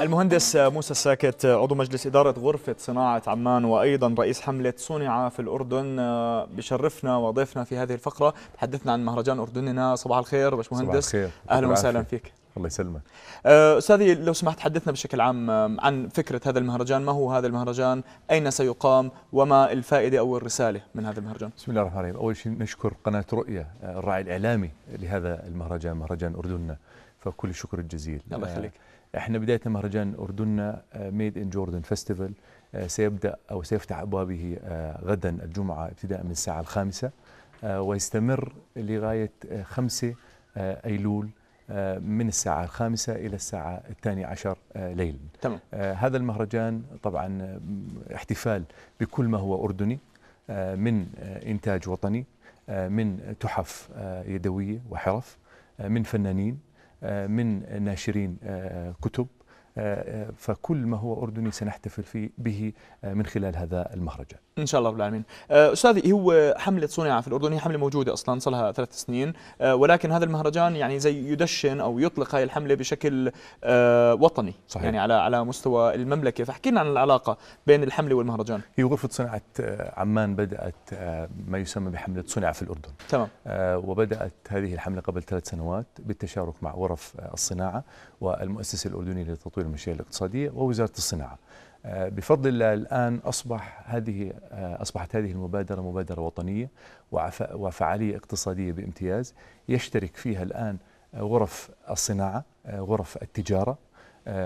المهندس موسى الساكت عضو مجلس إدارة غرفة صناعة عمان وأيضا رئيس حملة صنع في الأردن بشرفنا وضيفنا في هذه الفقرة تحدثنا عن مهرجان أردننا صباح الخير باشمهندس أهلا وسهلا فيك الله يسلمك. آه، استاذي لو سمحت حدثنا بشكل عام عن فكره هذا المهرجان، ما هو هذا المهرجان؟ اين سيقام؟ وما الفائده او الرساله من هذا المهرجان؟ بسم الله الرحمن الرحيم، اول شيء نشكر قناه رؤية آه، الراعي الاعلامي لهذا المهرجان، مهرجان اردننا، فكل الشكر الجزيل. الله يخليك. آه، احنا بدايه مهرجان اردننا ميد ان جوردن فيستيفال سيبدا او سيفتح ابوابه غدا الجمعه ابتداء من الساعه الخامسه ويستمر لغايه 5 ايلول آه، من الساعة الخامسة إلى الساعة الثانية عشر آه، ليلا تمام. آه، هذا المهرجان طبعا احتفال بكل ما هو أردني من إنتاج وطني من تحف يدوية وحرف من فنانين من ناشرين كتب فكل ما هو أردني سنحتفل فيه به من خلال هذا المهرجان ان شاء الله رب العالمين آه، استاذي هو حمله صنع في الاردن هي حمله موجوده اصلا صار لها ثلاث سنين آه، ولكن هذا المهرجان يعني زي يدشن او يطلق هاي الحمله بشكل آه، وطني صحيح. يعني على على مستوى المملكه فاحكي لنا عن العلاقه بين الحمله والمهرجان هي غرفه صناعه عمان بدات ما يسمى بحمله صنع في الاردن تمام وبدات هذه الحمله قبل ثلاث سنوات بالتشارك مع غرف الصناعه والمؤسسه الاردنيه لتطوير المشاريع الاقتصاديه ووزاره الصناعه آه، بفضل الله الآن أصبح هذه آه، أصبحت هذه المبادرة مبادرة وطنية وفعالية اقتصادية بامتياز يشترك فيها الآن آه، غرف الصناعة غرف التجارة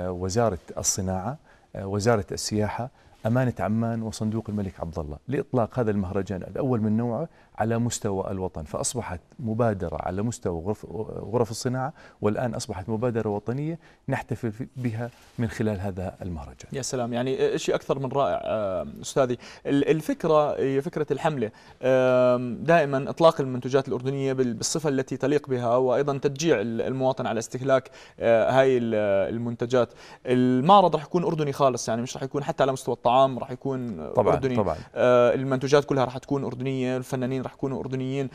وزارة الصناعة وزارة السياحة أمانة عمان وصندوق الملك عبد الله لإطلاق هذا المهرجان الأول من نوعه على مستوى الوطن فأصبحت مبادرة على مستوى غرف, غرف الصناعة والآن أصبحت مبادرة وطنية نحتفل بها من خلال هذا المهرجان يا سلام يعني شيء أكثر من رائع آه، أستاذي الفكرة هي فكرة الحملة دائما إطلاق المنتجات الأردنية بالصفة التي تليق بها وأيضا تشجيع المواطن على استهلاك آه، هاي المنتجات المعرض رح يكون أردني خالص يعني مش رح يكون حتى على مستوى الطعام رح يكون طبعا أردني طبعا آه، المنتجات كلها رح تكون أردنية الفنانين رح يكونوا اردنيين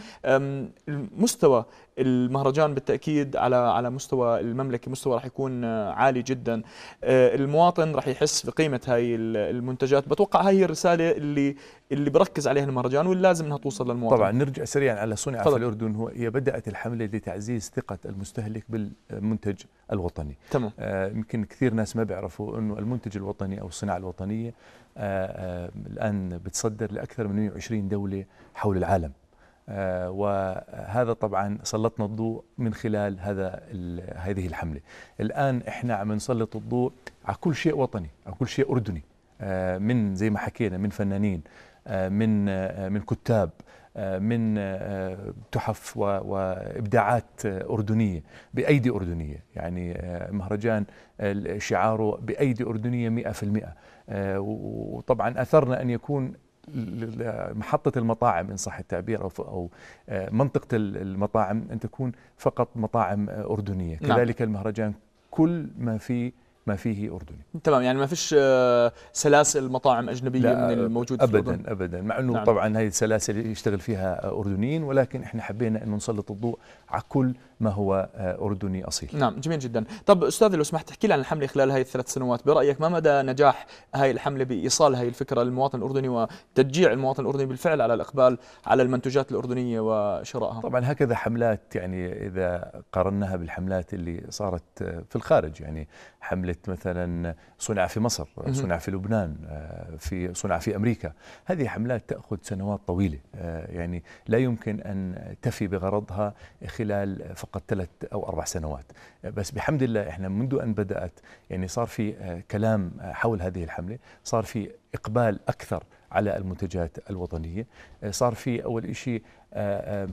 مستوى المهرجان بالتاكيد على على مستوى المملكه مستوى رح يكون آه، عالي جدا أه، المواطن رح يحس بقيمه هاي المنتجات بتوقع هاي الرساله اللي اللي بركز عليها المهرجان واللي لازم انها توصل للمواطن طبعا نرجع سريعا على صنع في الاردن هو هي بدات الحمله لتعزيز ثقه المستهلك بالمنتج الوطني تمام أه، يمكن آه كثير ناس ما بيعرفوا انه المنتج الوطني او الصناعه الوطنيه آه، آه، الآن بتصدر لأكثر من 120 دولة حول العالم آه، وهذا طبعا سلطنا الضوء من خلال هذا هذه الحملة الآن إحنا عم نسلط الضوء على كل شيء وطني على كل شيء أردني من زي ما حكينا من فنانين من من كتاب من آه، تحف وابداعات اردنيه بايدي اردنيه يعني آه، مهرجان آه، شعاره بايدي اردنيه 100% وطبعا اثرنا ان يكون محطة المطاعم إن صح التعبير أو أو منطقة المطاعم أن تكون فقط مطاعم أردنية، نعم. كذلك نعم. المهرجان كل ما فيه ما فيه اردني تمام يعني ما فيش آه، سلاسل مطاعم اجنبيه لا من الموجود ابدا في الأردن؟ ابدا مع انه نعم. طبعا هذه السلاسل يشتغل فيها اردنيين ولكن احنا حبينا انه نسلط الضوء على كل ما هو آه، اردني اصيل نعم جميل جدا طب استاذ لو سمحت تحكي لي عن الحمله خلال هذه الثلاث سنوات برايك ما مدى نجاح هاي الحمله بايصال هذه الفكره للمواطن الاردني وتشجيع المواطن الاردني بالفعل على الاقبال على المنتوجات الاردنيه وشرائها طبعا هكذا حملات يعني اذا قارناها بالحملات اللي صارت آه، في الخارج يعني حمله مساله مثلا صنع في مصر صنع في لبنان آه، في صنع في امريكا هذه حملات تاخذ سنوات طويله آه، يعني لا يمكن ان تفي بغرضها خلال فقط ثلاث او اربع سنوات آه، بس بحمد الله احنا منذ ان بدات يعني صار في كلام حول هذه الحمله صار في اقبال اكثر على المنتجات الوطنيه صار في اول شيء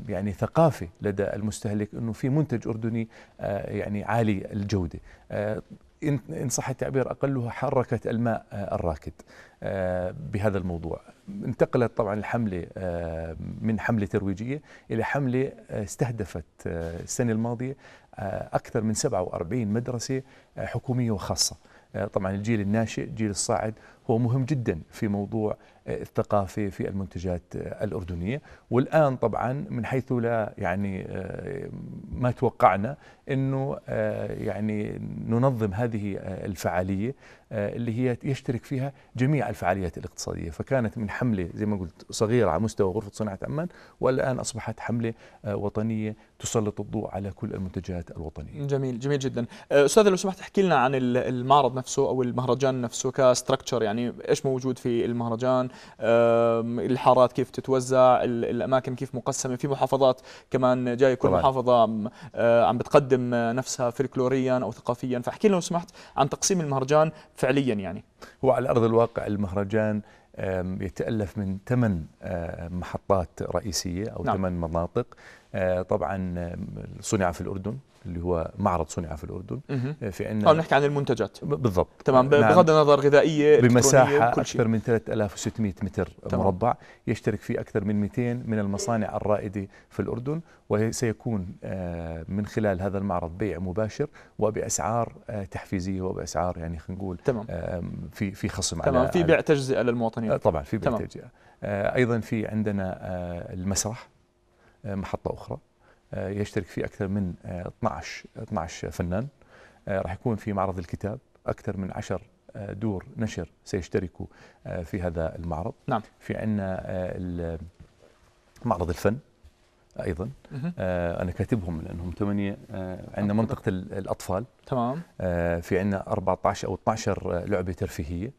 يعني ثقافه لدى المستهلك انه في منتج اردني يعني عالي الجوده إن صح التعبير أقلها حركت الماء آه، الراكد آه، بهذا الموضوع انتقلت طبعا الحملة آه، من حملة ترويجية إلى حملة استهدفت السنة الماضية أكثر من 47 مدرسة حكومية وخاصة طبعا الجيل الناشئ الجيل الصاعد هو مهم جدا في موضوع آه، الثقافة في المنتجات آه، الأردنية والآن طبعا من حيث لا يعني آه، ما توقعنا أنه يعني ننظم هذه الفعالية اللي هي يشترك فيها جميع الفعاليات الاقتصادية فكانت من حملة زي ما قلت صغيرة على مستوى غرفة صناعة عمان والآن أصبحت حملة وطنية تسلط الضوء على كل المنتجات الوطنية جميل جميل جدا أستاذ لو سمحت احكي لنا عن المعرض نفسه أو المهرجان نفسه كاستركتشر يعني يعني ايش موجود في المهرجان الحارات كيف تتوزع الاماكن كيف مقسمه في محافظات كمان جاي كل طبعا. محافظه عم بتقدم نفسها فلكلوريا او ثقافيا فاحكي لنا لو سمحت عن تقسيم المهرجان فعليا يعني هو على ارض الواقع المهرجان يتالف من ثمان محطات رئيسيه او ثمان نعم. مناطق آه، طبعا صنع في الاردن اللي هو معرض صنع في الاردن آه، في ان نحكي عن المنتجات بالضبط تمام نعم. بغض النظر غذائيه بمساحه كل شيء. اكثر من 3600 متر تمام. مربع يشترك فيه اكثر من 200 من المصانع الرائده في الاردن وسيكون آه، من خلال هذا المعرض بيع مباشر وباسعار آه، تحفيزيه وباسعار يعني خلينا نقول تمام. في في خصم تمام على في بيع تجزئه للمواطنين طبعا في بيع تمام. تجزئه ايضا في عندنا المسرح محطه اخرى آه، يشترك فيه اكثر من 12 آه، 12 فنان آه، راح يكون في معرض الكتاب اكثر من 10 دور نشر سيشتركوا في هذا المعرض نعم. في عندنا معرض الفن ايضا آه انا كاتبهم لانهم ثمانيه عندنا منطقه الاطفال تمام آه في عندنا 14 او 12 لعبه ترفيهيه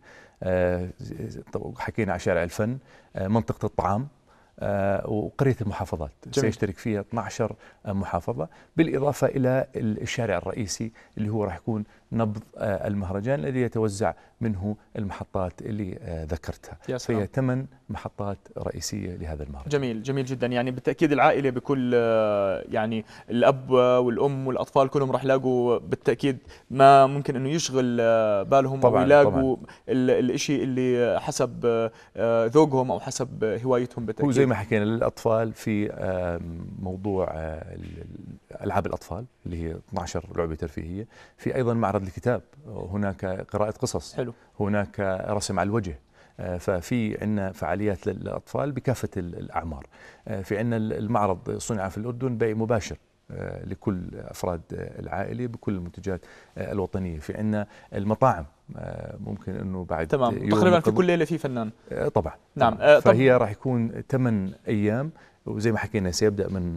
حكينا على شارع الفن منطقه الطعام آه، وقرية المحافظات جميل. سيشترك فيها 12 آه، محافظة بالإضافة إلى الشارع الرئيسي اللي هو راح يكون نبض آه، المهرجان الذي يتوزع منه المحطات اللي آه، ذكرتها فهي ثمان محطات رئيسية لهذا المهرجان جميل جميل جدا يعني بالتأكيد العائلة بكل آه، يعني الأب والأم والأطفال كلهم راح يلاقوا بالتأكيد ما ممكن أنه يشغل بالهم طبعاً ويلاقوا طبعاً. الشيء اللي حسب ذوقهم أو حسب هوايتهم بالتأكيد وزي ما حكينا للأطفال في موضوع العاب الاطفال اللي هي 12 لعبه ترفيهيه في ايضا معرض الكتاب هناك قراءه قصص حلو. هناك رسم على الوجه آه، ففي عندنا فعاليات للاطفال بكافه الاعمار آه، في عندنا المعرض صنع في الاردن بيع مباشر آه، لكل افراد العائله بكل المنتجات الوطنيه في عندنا المطاعم ممكن انه بعد تمام تقريبا في كل ليله في فنان طبعا نعم طبعا. فهي راح يكون ثمان ايام وزي ما حكينا سيبدأ من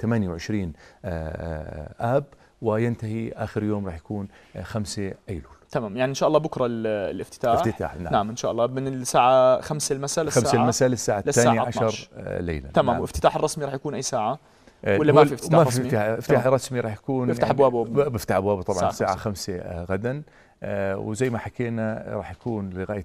28 آه، آه، آه، آب وينتهي آخر يوم راح يكون 5 أيلول تمام يعني ان شاء الله بكره الافتتاح الافتتاح نعم. نعم ان شاء الله من الساعه 5 المساء للساعه 5 المساء للساعه 12 ليلا تمام نعم. وافتتاح الرسمي راح يكون اي ساعه ولا ما في افتتاح ما في افتتاح, افتتاح رسمي راح يكون بيفتح ابوابه يعني بيفتح ابوابه طبعا الساعه 5 غدا وزي ما حكينا راح يكون لغايه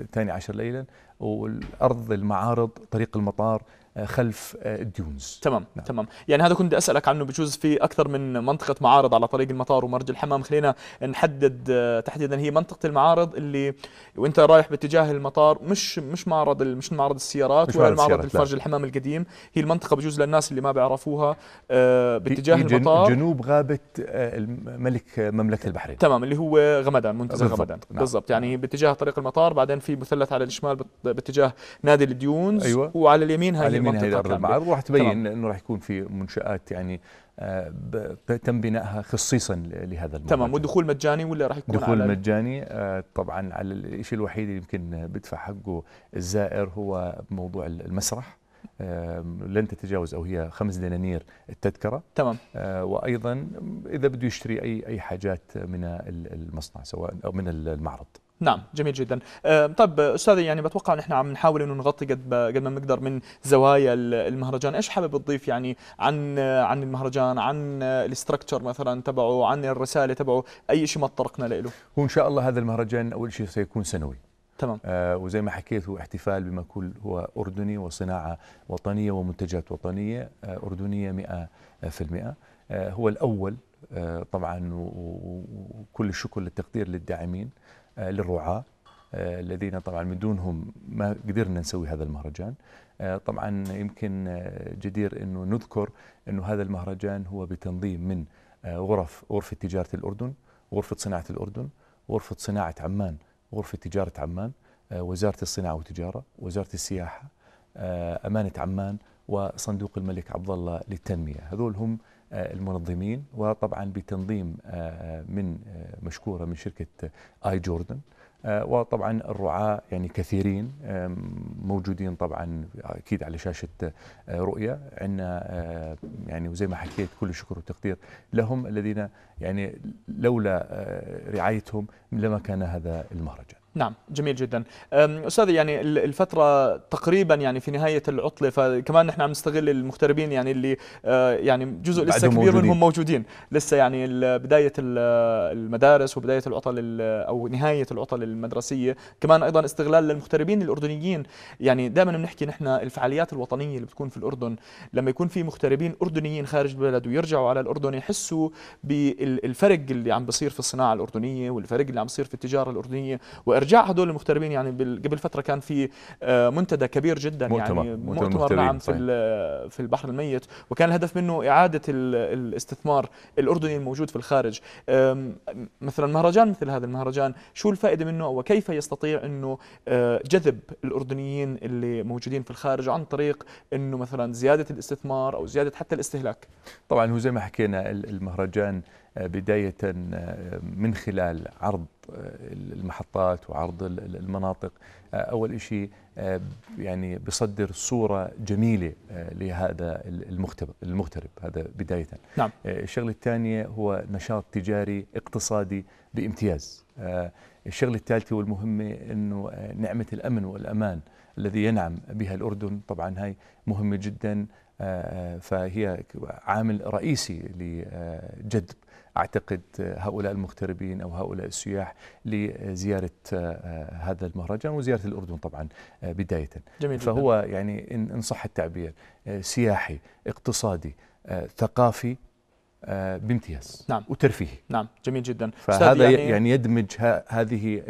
الثاني عشر ليلا والارض المعارض طريق المطار آه، خلف الديونز آه، تمام نعم. تمام يعني هذا كنت اسالك عنه بجوز في اكثر من منطقه معارض على طريق المطار ومرج الحمام خلينا نحدد آه، تحديدا هي منطقه المعارض اللي وانت رايح باتجاه المطار مش مش معرض مش معرض السيارات مش ولا معرض الفرج الحمام القديم هي المنطقه بجوز للناس اللي ما بيعرفوها باتجاه المطار جنوب غابه ملك مملكه البحرين تمام اللي هو غمدان منتزه غمدان نعم. بالضبط يعني نعم. باتجاه طريق المطار بعدين في مثلث على الشمال باتجاه نادي الديونز أيوة. وعلى اليمين هاي من هيدرب المعارض وراح تبين انه راح يكون في منشات يعني آه، تم بنائها خصيصا لهذا الموضوع تمام والدخول مجاني ولا راح يكون دخول على مجاني آه، طبعا على الشيء الوحيد اللي يمكن بدفع حقه الزائر هو موضوع المسرح آه، لن تتجاوز او هي خمس دنانير التذكره تمام وايضا اذا بده يشتري اي اي حاجات من المصنع سواء او من المعرض نعم جميل جدا أه، طب استاذ يعني بتوقع نحن عم نحاول انه نغطي قد قد ما بنقدر من زوايا المهرجان ايش حابب تضيف يعني عن عن المهرجان عن الاستراكشر مثلا تبعه عن الرساله تبعه اي شيء ما تطرقنا له هو ان شاء الله هذا المهرجان اول شيء سيكون سنوي تمام آه وزي ما حكيت هو احتفال بما كل هو اردني وصناعه وطنيه ومنتجات وطنيه آه اردنيه 100% آه هو الاول آه طبعا وكل الشكر للتقدير للداعمين آه، للرعاة آه، الذين طبعا من دونهم ما قدرنا نسوي هذا المهرجان آه، طبعا يمكن جدير انه نذكر انه هذا المهرجان هو بتنظيم من غرف غرفه تجاره الاردن غرفه صناعه الاردن غرفه صناعه عمان غرفه تجاره عمان وزاره الصناعه والتجاره وزاره السياحه امانه عمان وصندوق الملك عبد الله للتنميه هذول هم آه، المنظمين وطبعا بتنظيم آه، آه، من مشكوره من شركه اي جوردن وطبعا الرعاة يعني كثيرين موجودين طبعا اكيد على شاشه رؤيه عندنا يعني وزي ما حكيت كل الشكر والتقدير لهم الذين يعني لولا رعايتهم لما كان هذا المهرجان نعم جميل جدا استاذ يعني الفتره تقريبا يعني في نهايه العطله فكمان نحن عم نستغل المغتربين يعني اللي آه، يعني جزء لسه كبير موجودين. منهم موجودين لسه يعني بدايه المدارس وبدايه العطل او نهايه العطل المدرسيه كمان ايضا استغلال للمغتربين الاردنيين يعني دائما بنحكي نحن الفعاليات الوطنيه اللي بتكون في الاردن لما يكون في مغتربين اردنيين خارج البلد ويرجعوا على الاردن يحسوا بالفرق اللي عم بصير في الصناعه الاردنيه والفرق اللي عم بصير في التجاره الاردنيه ارجاع هدول المغتربين يعني قبل فتره كان في آه، منتدى كبير جدا مؤتمر يعني مؤتمر, مؤتمر نعم في في البحر الميت وكان الهدف منه اعاده الاستثمار الاردني الموجود في الخارج مثلا مهرجان مثل هذا المهرجان شو الفائده منه وكيف يستطيع انه آه، جذب الاردنيين اللي موجودين في الخارج عن طريق انه مثلا زياده الاستثمار او زياده حتى الاستهلاك طبعا هو زي ما حكينا المهرجان بداية آه، من خلال عرض آه، المحطات وعرض المناطق آه، أول شيء يعني بصدر صورة جميلة لهذا المغترب, المغترب هذا بداية نعم. الشغلة الثانية هو نشاط تجاري اقتصادي بامتياز الشغلة الثالثة والمهمة أنه نعمة الأمن والأمان الذي ينعم بها الأردن طبعا هاي مهمة جدا فهي عامل رئيسي لجذب اعتقد هؤلاء المغتربين او هؤلاء السياح لزياره آه، هذا المهرجان وزياره الاردن طبعا آه، بدايه جميل فهو جدا. يعني ان صح التعبير آه، سياحي اقتصادي ثقافي بامتياز نعم وترفيهي نعم جميل جدا فهذا يعني, يعني يدمج هذه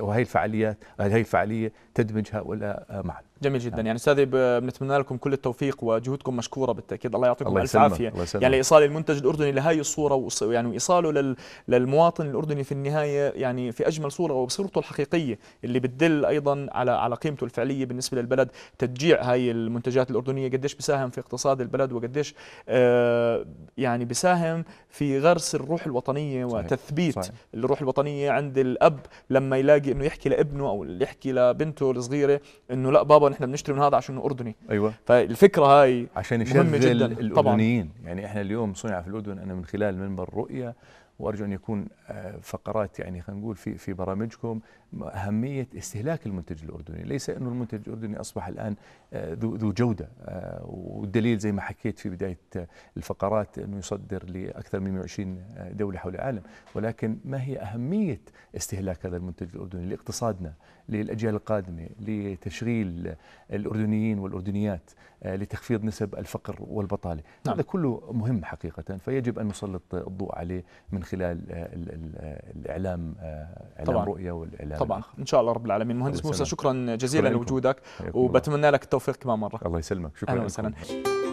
وهي الفعاليات هذه الفعاليه تدمج هؤلاء معا جميل جدا نعم. يعني استاذي بنتمنى لكم كل التوفيق وجهودكم مشكوره بالتاكيد الله يعطيكم الف عافيه يعني ايصال المنتج الاردني لهي الصوره يعني وايصاله لل... للمواطن الاردني في النهايه يعني في اجمل صوره وبصورته الحقيقيه اللي بتدل ايضا على على قيمته الفعليه بالنسبه للبلد تشجيع هاي المنتجات الاردنيه قديش بيساهم في اقتصاد البلد وقديش آه يعني بيساهم في غرس الروح الوطنيه وتثبيت صحيح. صحيح. الروح الوطنيه عند الاب لما يلاقي انه يحكي لابنه او يحكي لبنته الصغيره انه لا بابا احنا بنشتري من هذا عشان اردني ايوه فالفكره هاي عشان يشغل مهمه جدا الاردنيين طبعاً. يعني احنا اليوم صنع في الاردن انا من خلال منبر رؤيه وارجو ان يكون آه، فقرات يعني خلينا نقول في في برامجكم اهميه استهلاك المنتج الاردني، ليس انه المنتج الاردني اصبح الان آه، ذو ذو جوده آه، والدليل زي ما حكيت في بدايه الفقرات انه يصدر لاكثر من 120 دوله حول العالم، ولكن ما هي اهميه استهلاك هذا المنتج الاردني لاقتصادنا، للاجيال القادمه، لتشغيل الاردنيين والاردنيات، آه، لتخفيض نسب الفقر والبطالة نعم. هذا كله مهم حقيقة فيجب أن نسلط الضوء عليه من خلال آه، آه، الإعلام إعلام طبعا. رؤية والإعلام طبعا الآخر. إن شاء الله رب العالمين مهندس موسى سلام. شكرا جزيلا لوجودك وبتمنى لك التوفيق كمان مرة الله يسلمك شكرا أهلا وسهلا